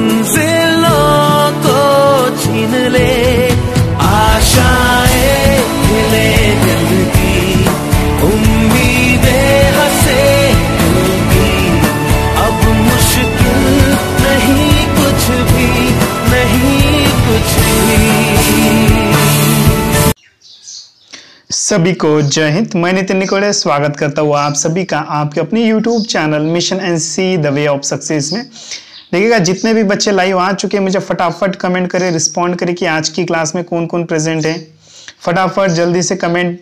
मंजिलों को छीन ले सभी को जय हिंद मैं नितिन निकोड़े स्वागत करता हूँ आप सभी का आपके अपने YouTube channel mission and see the way of success में देखिएगा जितने भी बच्चे लाइव आ चुके हैं मुझे फटाफट कमेंट करें रिस्पॉन्ड करें कि आज की क्लास में कौन कौन प्रेजेंट है फटाफट जल्दी से कमेंट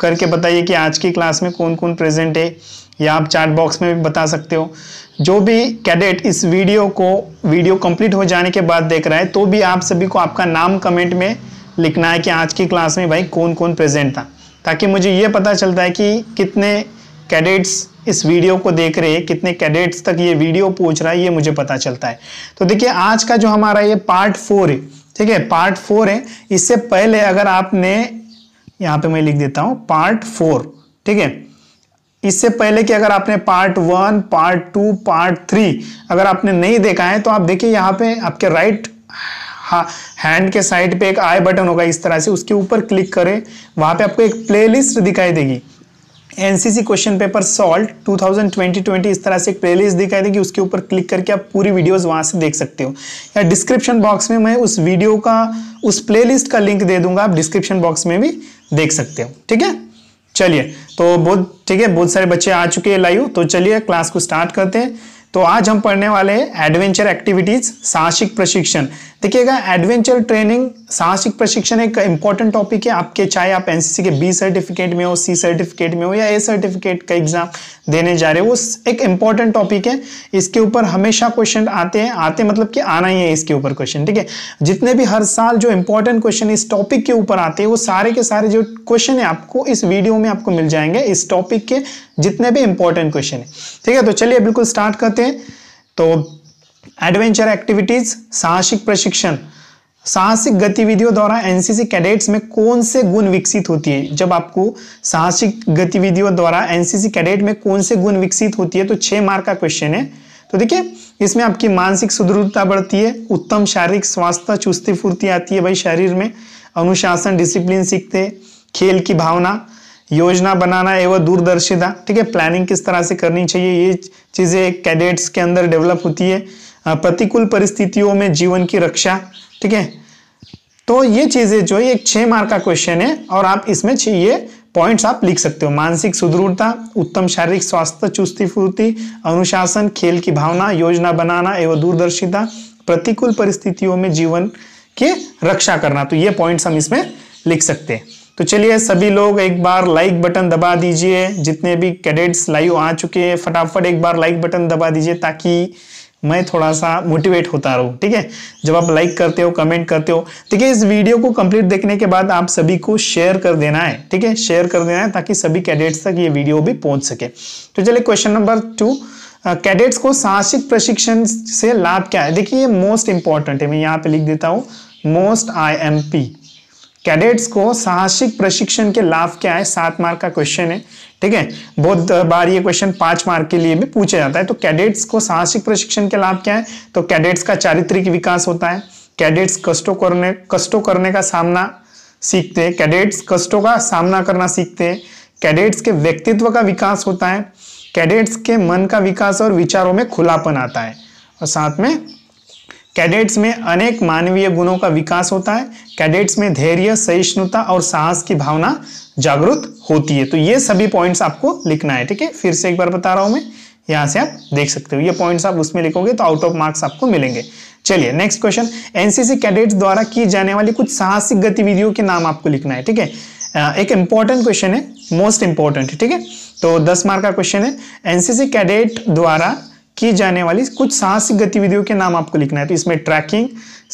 करके बताइए कि आज की क्लास में कौन कौन प्रेजेंट है या आप चैट बॉक्स में भी बता सकते हो जो भी कैडेट इस वीडियो को वीडियो कंप्लीट हो जाने के बाद देख रहा है तो भी आप सभी को आपका नाम कमेंट में लिखना है कि आज की क्लास में भाई कौन कौन प्रेजेंट था ताकि मुझे ये पता चलता है कि कितने कैडेट्स इस वीडियो को देख रहे हैं कितने कैडेट्स तक ये वीडियो पहुंच रहा है ये मुझे पता चलता है तो देखिए आज का जो हमारा ये पार्ट फोर है ठीक है पार्ट फोर है इससे पहले अगर आपने यहाँ पे मैं लिख देता हूँ पार्ट फोर ठीक है इससे पहले कि अगर आपने part one part two part three अगर आपने नहीं देखा है तो आप देखिए यहाँ पे आपके राइट हैंड के साइड पे एक आई बटन होगा इस तरह से उसके ऊपर क्लिक करें वहां पे आपको एक प्लेलिस्ट दिखाई देगी एनसीसी क्वेश्चन पेपर सॉल्ट 2020-20 इस तरह से एक प्लेलिस्ट दिखाई देगी उसके ऊपर क्लिक करके आप पूरी वीडियोस वहां से देख सकते हो या डिस्क्रिप्शन बॉक्स में मैं उस वीडियो का उस प्लेलिस्ट का लिंक दे दूंगा आप डिस्क्रिप्शन बॉक्स में भी देख सकते हो ठीक है चलिए तो बहुत ठीक है बहुत सारे बच्चे आ चुके हैं लाइव तो चलिए क्लास को स्टार्ट करते हैं तो आज हम पढ़ने वाले हैं एडवेंचर एक्टिविटीज साहसिक प्रशिक्षण देखिएगा एडवेंचर ट्रेनिंग साहसिक प्रशिक्षण एक इंपॉर्टेंट टॉपिक है आपके चाहे आप एनसीसी के बी सर्टिफिकेट में हो सी सर्टिफिकेट में हो या ए सर्टिफिकेट का एग्जाम देने जा रहे हो वो एक इंपॉर्टेंट टॉपिक है इसके ऊपर हमेशा क्वेश्चन आते हैं आते मतलब कि आना ही है इसके ऊपर क्वेश्चन ठीक है जितने भी हर साल जो इंपॉर्टेंट क्वेश्चन इस टॉपिक के ऊपर आते हैं वो सारे के सारे जो क्वेश्चन है आपको इस वीडियो में आपको मिल जाएंगे इस टॉपिक के जितने भी इंपॉर्टेंट क्वेश्चन है ठीक है तो चलिए बिल्कुल स्टार्ट करते हैं हैं तो एडवेंचर एक्टिविटीज़ साहसिक प्रशिक्षण साहसिक गतिविधियों द्वारा एनसीसी कैडेट्स में कौन से गुण विकसित होती है जब आपको साहसिक गतिविधियों द्वारा एनसीसी कैडेट में कौन से गुण विकसित होती है तो छह मार्क का क्वेश्चन है तो देखिए इसमें आपकी मानसिक सुदृढ़ता बढ़ती है उत्तम शारीरिक स्वास्थ्य चुस्ती फुर्ती आती है भाई शरीर में अनुशासन डिसिप्लिन सीखते खेल की भावना योजना बनाना एवं दूरदर्शिता ठीक है प्लानिंग किस तरह से करनी चाहिए ये चीज़ें कैडेट्स के अंदर डेवलप होती है प्रतिकूल परिस्थितियों में जीवन की रक्षा ठीक है तो ये चीज़ें जो है एक छः मार्क का क्वेश्चन है और आप इसमें ये पॉइंट्स आप लिख सकते हो मानसिक सुदृढ़ता उत्तम शारीरिक स्वास्थ्य चुस्ती फूर्ति अनुशासन खेल की भावना योजना बनाना एवं दूरदर्शिता प्रतिकूल परिस्थितियों में जीवन की रक्षा करना तो ये पॉइंट्स हम इसमें लिख सकते हैं तो चलिए सभी लोग एक बार लाइक बटन दबा दीजिए जितने भी कैडेट्स लाइव आ चुके हैं फटाफट एक बार लाइक बटन दबा दीजिए ताकि मैं थोड़ा सा मोटिवेट होता रहूँ ठीक है जब आप लाइक करते हो कमेंट करते हो ठीक है इस वीडियो को कंप्लीट देखने के बाद आप सभी को शेयर कर देना है ठीक है शेयर कर देना है ताकि सभी कैडेट्स तक ये वीडियो भी पहुंच सके तो चलिए क्वेश्चन नंबर टू कैडेट्स को साहसिक प्रशिक्षण से लाभ क्या है देखिए ये मोस्ट इंपॉर्टेंट है मैं यहाँ पे लिख देता हूँ most I M P cadets को साहसिक प्रशिक्षण के लाभ क्या है सात मार्क का क्वेश्चन है ठीक है बहुत बार ये क्वेश्चन पांच मार्क के लिए भी पूछा जाता है तो कैडेट्स को साहसिक प्रशिक्षण के लाभ क्या है तो कैडेट्स का चारित्रिक विकास होता है कैडेट्स कष्टों करने कष्टों करने का सामना सीखते हैं कैडेट्स कष्टों का सामना करना सीखते हैं कैडेट्स के व्यक्तित्व का विकास होता है कैडेट्स के मन का विकास और विचारों में खुलापन आता है और साथ में कैडेट्स में अनेक मानवीय गुणों का विकास होता है कैडेट्स में धैर्य सहिष्णुता और साहस की भावना जागृत होती है तो ये सभी पॉइंट्स आपको लिखना है ठीक है फिर से एक बार बता रहा हूं मैं यहाँ से आप देख सकते हो ये पॉइंट्स आप उसमें लिखोगे तो आउट ऑफ मार्क्स आपको मिलेंगे चलिए नेक्स्ट क्वेश्चन एनसीसी कैडेट्स द्वारा की जाने वाली कुछ साहसिक गतिविधियों के नाम आपको लिखना है ठीक है एक इंपॉर्टेंट क्वेश्चन है मोस्ट इंपॉर्टेंट ठीक है तो दस मार्क का क्वेश्चन है एनसीसी कैडेट द्वारा की जाने वाली कुछ साहसिक गतिविधियों के नाम आपको लिखना है तो इसमें trekking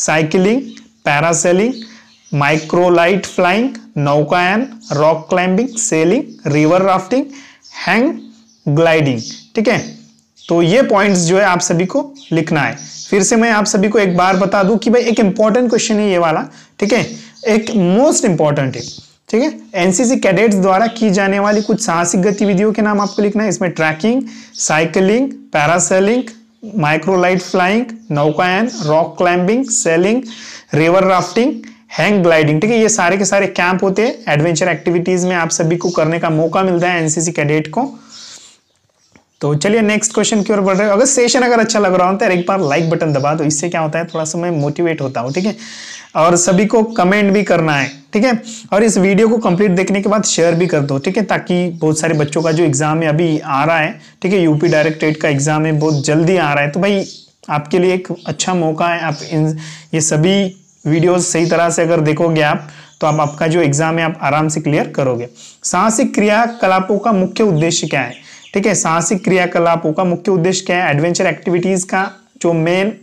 cycling parasailing microlight flying नौकायन rock climbing sailing river rafting hang gliding ठीक है तो ये पॉइंट्स जो है आप सभी को लिखना है फिर से मैं आप सभी को एक बार बता दूं कि भाई एक इंपॉर्टेंट क्वेश्चन है ये वाला ठीक है एक मोस्ट इंपॉर्टेंट है ठीक है एनसीसी कैडेट्स द्वारा की जाने वाली कुछ साहसिक गतिविधियों के नाम आपको लिखना है इसमें trekking cycling parasailing microlight flying नौकायन rock climbing sailing river rafting hang gliding ठीक है ये सारे के सारे कैंप होते हैं एडवेंचर एक्टिविटीज में आप सभी को करने का मौका मिलता है एनसीसी कैडेट को तो चलिए नेक्स्ट क्वेश्चन की ओर बढ़ रहे हो अगर सेशन अगर अच्छा लग रहा हो तो एक बार लाइक बटन दबा दो इससे क्या होता है थोड़ा सा मैं मोटिवेट होता हूँ ठीक है और सभी को कमेंट भी करना है ठीक है और इस वीडियो को कंप्लीट देखने के बाद शेयर भी कर दो ठीक है ताकि बहुत सारे बच्चों का जो एग्ज़ाम है अभी आ रहा है ठीक है यूपी डायरेक्टरेट का एग्ज़ाम है बहुत जल्दी आ रहा है तो भाई आपके लिए एक अच्छा मौका है आप इन ये सभी वीडियोस सही तरह से अगर देखोगे आप तो आप आपका जो एग्ज़ाम है आप आराम से क्लियर करोगे साहसिक क्रियाकलापों का मुख्य उद्देश्य क्या है ठीक है साहसिक क्रियाकलापों का मुख्य उद्देश्य क्या है एडवेंचर एक्टिविटीज़ का जो मेन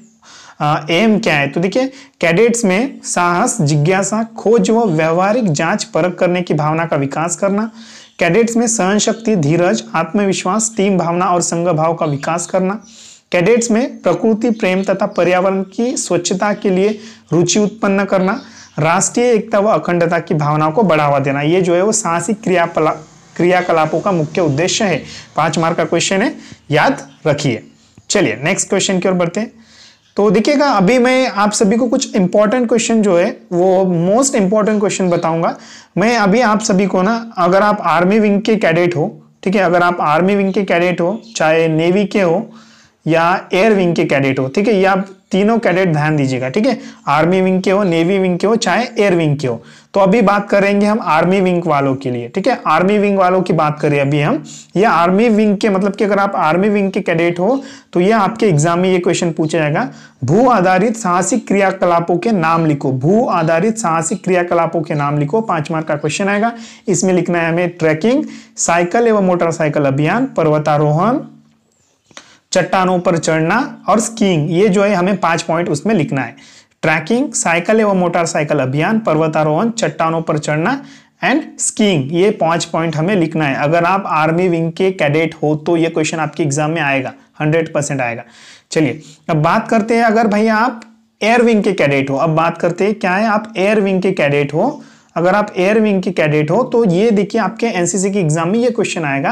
एम हाँ, क्या है तो देखिए कैडेट्स में साहस जिज्ञासा खोज व व्यवहारिक जांच परख करने की भावना का विकास करना कैडेट्स में सहन शक्ति धीरज आत्मविश्वास टीम भावना और संघ भाव का विकास करना कैडेट्स में प्रकृति प्रेम तथा पर्यावरण की स्वच्छता के लिए रुचि उत्पन्न करना राष्ट्रीय एकता व अखंडता की भावना को बढ़ावा देना ये जो है वो साहसिक क्रियाकला क्रियाकलापों का मुख्य उद्देश्य है पांच मार्क का क्वेश्चन है याद रखिए चलिए नेक्स्ट क्वेश्चन की ओर बढ़ते हैं तो देखिएगा अभी मैं आप सभी को कुछ इंपॉर्टेंट क्वेश्चन जो है वो मोस्ट इंपॉर्टेंट क्वेश्चन बताऊंगा मैं अभी आप सभी को ना अगर आप आर्मी विंग के कैडेट हो ठीक है अगर आप आर्मी विंग के कैडेट हो चाहे नेवी के हो या एयर विंग के कैडेट हो ठीक है या तीनों कैडेट ध्यान दीजिएगा ठीक है आर्मी विंग के हो नेवी विंग के हो चाहे एयर विंग के हो तो अभी बात करेंगे हम आर्मी विंग वालों के लिए ठीक है आर्मी विंग वालों की बात करें अभी हम ये आर्मी विंग के मतलब कि अगर आप आर्मी विंग के कैडेट हो तो ये आपके एग्जाम में ये क्वेश्चन पूछा जाएगा भू आधारित साहसिक क्रियाकलापों के नाम लिखो भू आधारित साहसिक क्रियाकलापों के नाम लिखो पांच मार्क का क्वेश्चन आएगा इसमें लिखना है हमें ट्रैकिंग साइकिल एवं मोटरसाइकिल अभियान पर्वतारोहण चट्टानों पर चढ़ना और स्कीइंग ये जो है हमें पांच पॉइंट उसमें लिखना है ट्रैकिंग साइकिल एवं मोटरसाइकिल अभियान पर्वतारोहण चट्टानों पर चढ़ना एंड स्कीइंग ये पांच पॉइंट हमें लिखना है अगर आप आर्मी विंग के कैडेट हो तो ये क्वेश्चन आपके एग्जाम में आएगा हंड्रेड परसेंट आएगा चलिए अब बात करते हैं अगर भैया आप एयर विंग के कैडेट हो अब बात करते हैं क्या है आप एयर विंग के कैडेट हो अगर आप एयर विंग के कैडेट हो तो ये देखिए आपके एनसीसी के एग्जाम में ये क्वेश्चन आएगा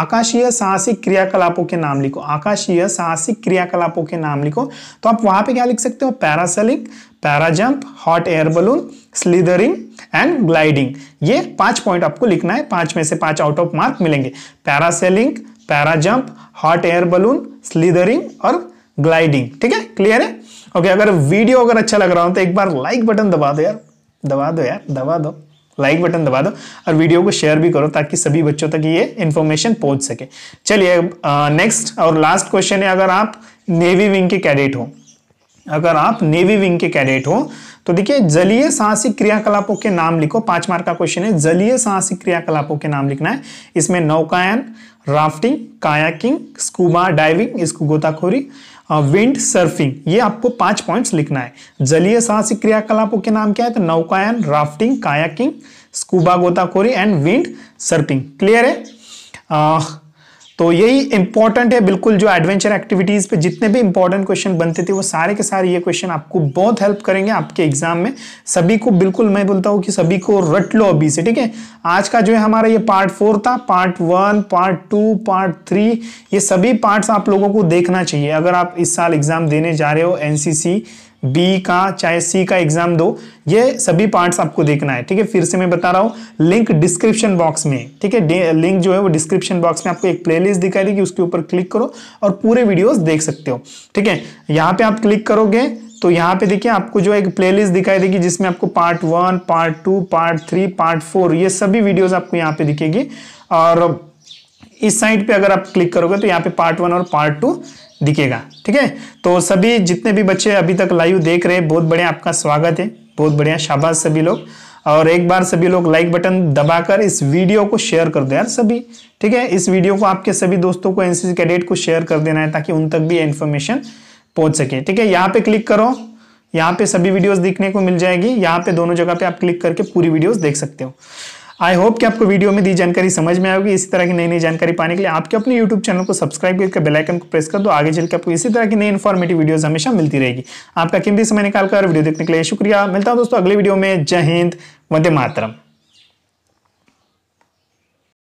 आकाशीय साहसिक क्रियाकलापों के नाम लिखो आकाशीय साहसिक क्रियाकलापों के नाम लिखो तो आप वहां पे क्या लिख सकते हो para para jump hot air balloon slithering and gliding ये पांच पॉइंट आपको लिखना है पांच में से पांच आउट ऑफ मार्क मिलेंगे parasailing para jump hot air balloon slithering और ग्लाइडिंग ठीक है क्लियर है ओके okay, अगर वीडियो अगर अच्छा लग रहा हो तो एक बार लाइक बटन दबा दो यार दबा दो यार दबा दो लाइक बटन दबा दो और वीडियो को शेयर भी करो ताकि सभी बच्चों तक ये इन्फॉर्मेशन पहुंच सके चलिए नेक्स्ट और लास्ट क्वेश्चन है अगर आप नेवी विंग के कैडेट हो अगर आप नेवी विंग के कैडेट हो तो देखिए जलीय साहसिक क्रियाकलापों के नाम लिखो पांच मार्क का क्वेश्चन है जलीय साहसिक क्रियाकलापों के नाम लिखना है इसमें नौकायन राफ्टिंग कायाकिंग स्कूबा डाइविंग इसको गोताखोरी विंड सर्फिंग ये आपको पांच पॉइंट्स लिखना है जलीय साहसिक क्रियाकलापों के नाम क्या है तो नौकायन राफ्टिंग कायाकिंग स्कूबा गोताखोरी एंड विंड सर्फिंग क्लियर है तो यही इंपॉर्टेंट है बिल्कुल जो एडवेंचर एक्टिविटीज़ पे जितने भी इंपॉर्टेंट क्वेश्चन बनते थे वो सारे के सारे ये क्वेश्चन आपको बहुत हेल्प करेंगे आपके एग्जाम में सभी को बिल्कुल मैं बोलता हूँ कि सभी को रट लो अभी से ठीक है आज का जो है हमारा ये पार्ट फोर था part one part two part three ये सभी पार्ट्स आप लोगों को देखना चाहिए अगर आप इस साल एग्जाम देने जा रहे हो एन बी का चाहे सी का एग्जाम दो ये सभी पार्ट्स आपको देखना है ठीक है फिर से मैं बता रहा हूँ लिंक डिस्क्रिप्शन बॉक्स में ठीक है लिंक जो है वो डिस्क्रिप्शन बॉक्स में आपको एक प्लेलिस्ट दिखाई देगी उसके ऊपर क्लिक करो और पूरे वीडियोस देख सकते हो ठीक है यहाँ पे आप क्लिक करोगे तो यहाँ पे देखिए आपको जो एक प्लेलिस्ट दिखाई देगी जिसमें आपको part one part two part three part four ये सभी वीडियोज आपको यहाँ पे दिखेगी और इस साइड पे अगर आप क्लिक करोगे तो यहाँ पे पार्ट वन और पार्ट टू दिखेगा ठीक है तो सभी जितने भी बच्चे अभी तक लाइव देख रहे हैं बहुत बढ़िया आपका स्वागत है बहुत बढ़िया शाबाश सभी लोग और एक बार सभी लोग लाइक बटन दबाकर इस वीडियो को शेयर कर दो यार सभी ठीक है इस वीडियो को आपके सभी दोस्तों को एनसीसी कैडेट को शेयर कर देना है ताकि उन तक भी इन्फॉर्मेशन पहुंच सके ठीक है यहाँ पे क्लिक करो यहाँ पे सभी वीडियोस देखने को मिल जाएगी यहाँ पे दोनों जगह पे आप क्लिक करके पूरी वीडियोस देख सकते हो आई होप कि आपको वीडियो में दी जानकारी समझ में आएगी इसी तरह की नई नई जानकारी पाने के लिए आपके अपने यूट्यूब चैनल को सब्सक्राइब करके बेलाइकन को प्रेस कर दो आगे चल के आपको इसी तरह की नई इन्फॉर्मेटिव वीडियोज हमेशा मिलती रहेगी आपका कीमती समय निकालकर वीडियो देखने के लिए शुक्रिया मिलता हूँ दोस्तों अगले वीडियो में जय हिंद वंदे मातरम